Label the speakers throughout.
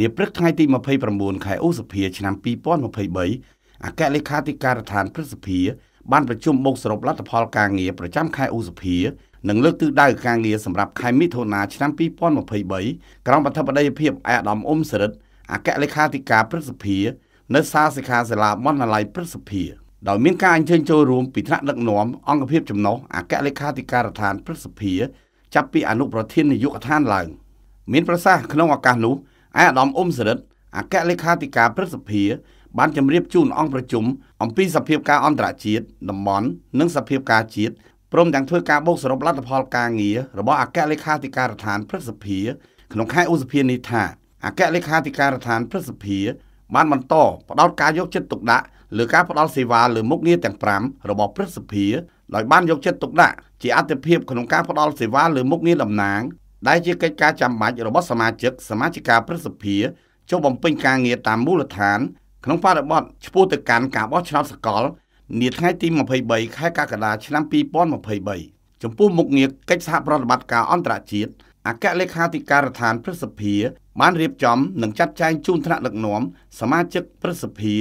Speaker 1: នាព្រឹកថ្ងៃទី29ខែឧសភា ឆ្នាំ2023អគ្គលេខាធិការដ្ឋានព្រឹទ្ធសភា បានប្រជុំបូកសរុបលទ្ធផលការងារប្រចាំខែឧសភានិងលើកទិសដៅការងារសម្រាប់ខែមិថុនាឆ្នាំ2023ក្រោមអធិបតីភាពឯកឧត្តមអ៊ុំសរិទ្ធអគ្គលេខាធិការព្រឹទ្ធសភា នៅសាលសិក្ខាសាលាមណ្ឌល័យព្រឹទ្ធសភាដោយមានការអញ្ជើញចូលរួមពីថ្នាក់ដឹកនាំអង្គភាពចំណុះអគ្គលេខាធិការដ្ឋានព្រឹទ្ធសភាចាប់ពីអនុប្រធាននាយកដ្ឋានឡើងមានប្រសាសន៍ក្នុងឱកាសនោះឯអាដាមអ៊ុំសរិទ្ធអគ្គលេខាធិការព្រឹទ្ធសភាបានជម្រាបជូនអង្គប្រជុំអំពីសភាពការអន្តរជាតិតំបន់និងសភាពការជាតិព្រមទាំងធ្វើការបូកសរុបលទ្ធផលការងាររបស់អគ្គលេខាធិការដ្ឋានព្រឹទ្ធសភា ក្នុងខែឧសភានេះថាអគ្គលេខាធិការដ្ឋានព្រឹទ្ធសភា បានបន្តផ្តោតការយកចិត្តទុកដាក់លើការផ្តល់សេវាលើមុខងារទាំង5របស់ព្រឹទ្ធសភាដោយបានយកចិត្តទុកដាក់ជាអតិភិបក្នុងការផ្តល់សេវាលើមុខងារតំណាងដែលជាកិច្ចការចាំបាច់របស់សមាជិកសមាជិកាព្រឹទ្ធសភាចូលបំពេញការងារតាមមូលដ្ឋាន ក្នុងបរិបទឆ្ពោះទៅកាន់ការបោះឆ្នោតសកលនាថ្ងៃទី23ខែកក្កដាឆ្នាំ2023ចំពោះមុខងារកិច្ចសហប្រតិបត្តិការអន្តរជាតិអគ្គលេខាធិការដ្ឋានព្រឹទ្ធសភាបានរៀបចំនិងចាត់ចែងជូនថ្នាក់ដឹកនាំសមាជិកព្រឹទ្ធសភា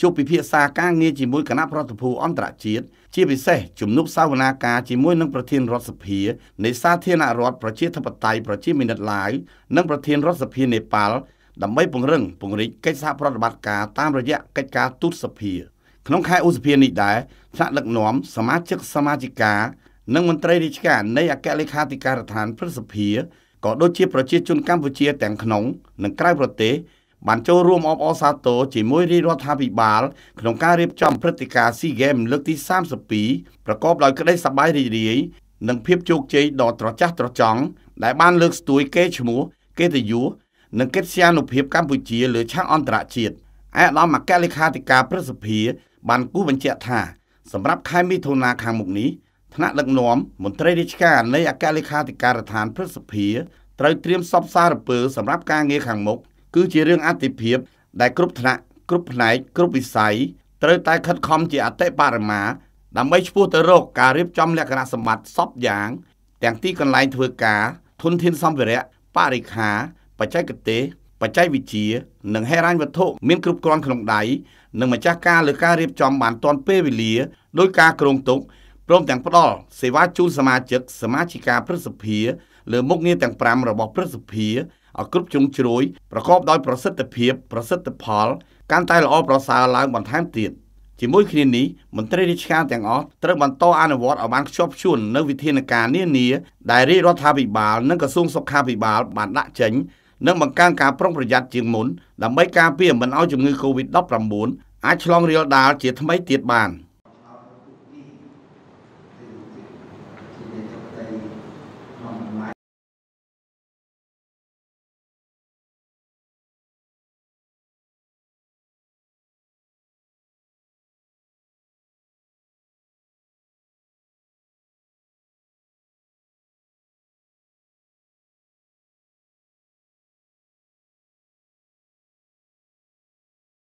Speaker 1: ជួបពិភាក្សាការងារជាមួយគណៈប្រតិភូអន្តរជាតិជាពិសេសជំនួបសាវនាការជាមួយនឹងប្រធានរដ្ឋសភានៃសាធារណរដ្ឋប្រជាធិបតេយ្យប្រជាមានិតឡាវនិងប្រធានរដ្ឋសភានេប៉ាល់ដើម្បីពង្រឹងពង្រីកកិច្ចសហប្រតិបត្តិការតាមរយៈកិច្ចការទូតសភា ក្នុងខែឧសភានេះដែរថ្នាក់ដឹកនាំសមាជិកសមាជិកា និងមន្ត្រីរាជការនៃអគ្គលេខាធិការដ្ឋានព្រឹទ្ធសភាក៏ដូចជាប្រជាជនកម្ពុជាទាំងក្នុង និងក្រៅប្រទេសបានចូលរួមអបអរសាទរជាមួយរាជរដ្ឋាភិបាលក្នុងការរៀបចំព្រឹត្តិការណ៍ SEA Games លើកទី32ប្រកបដោយក្តីសប្បាយរីករាយនិងភាពជោគជ័យដ៏ត្រចះត្រចង់ដែលបានលើកស្ទួយកេរ្តិ៍ឈ្មោះកិត្តិយសនិងកិត្យានុភាពកម្ពុជាលើឆាកអន្តរជាតិឯកឧត្តមអគ្គលេខាធិការព្រឹទ្ធសភាបានគូបញ្ជាក់ថាសម្រាប់ខែមិថុនាខាងមុខនេះថ្នាក់ដឹកនាំមន្ត្រីរាជការនៃអគ្គលេខាធិការដ្ឋានព្រឹទ្ធសភាត្រូវត្រៀមសពសារពើសម្រាប់ការងារខាងមុខគឺជារឿងអតិភិបដែលគ្រប់ថ្នាក់គ្រប់ផ្នែកគ្រប់វិស័យត្រូវតែខិតខំជាអតិបរមាដើម្បីឆ្ពោះទៅរកការរៀបចំលក្ខណៈសម្បត្តិសពយ៉ាងទាំងទីកន្លែងធ្វើការ ធនធានសម្ភារៈបរិខាបច្ចេកទេសបច្ចេកវិទ្យានិងហិរញ្ញវត្ថុមានគ្រប់គ្រាន់ក្នុងដៃនិងម្ចាស់ការលើការរៀបចំបានទាន់ពេលវេលាដោយការគ្រោងទុកព្រមទាំងផ្ដល់សេវាជូនសមាជិកសមាជិកាព្រឹទ្ធសភាលើមុខងារទាំង5របស់ព្រឹទ្ធសភាឲ្យគ្រប់ជ្រុងជ្រោយប្រកបដោយប្រសិទ្ធភាពប្រសិទ្ធផល កាន់តែល្អប្រសើរឡើងបន្ថែមទៀតជាមួយគ្នានេះមន្ត្រីរាជការទាំងអស់ត្រូវបន្តអនុវត្តឲ្យបានខ្ជាប់ខ្ជួននៅវិធានការនានា ដែលរាជរដ្ឋាភិបាលនិងក្រសួងសុខាភិបាលបានដាក់ចេញនិងបង្កើនការប្រុងប្រយ័ត្នជាងមុនដើម្បីការពារមិនឲ្យជំងឺ Covid-19 អាចឆ្លងរាលដាលជាថ្មីទៀតបាន។